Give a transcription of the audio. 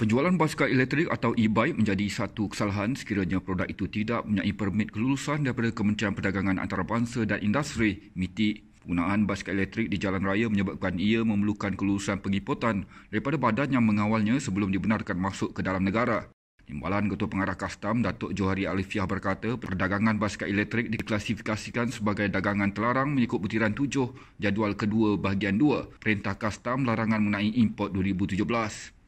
Penjualan basikal elektrik atau e-bike menjadi satu kesalahan sekiranya produk itu tidak mempunyai permit kelulusan daripada Kementerian Perdagangan Antarabangsa dan Industri, MITI. Penggunaan basikal elektrik di jalan raya menyebabkan ia memerlukan kelulusan pengimportan daripada badan yang mengawalnya sebelum dibenarkan masuk ke dalam negara. Timbalan Ketua Pengarah Kastam Datuk Johari Alifiah berkata perdagangan basikal elektrik diklasifikasikan sebagai dagangan terlarang mengikut butiran tujuh jadual kedua bahagian dua Perintah Kastam Larangan Mengenai Import 2017.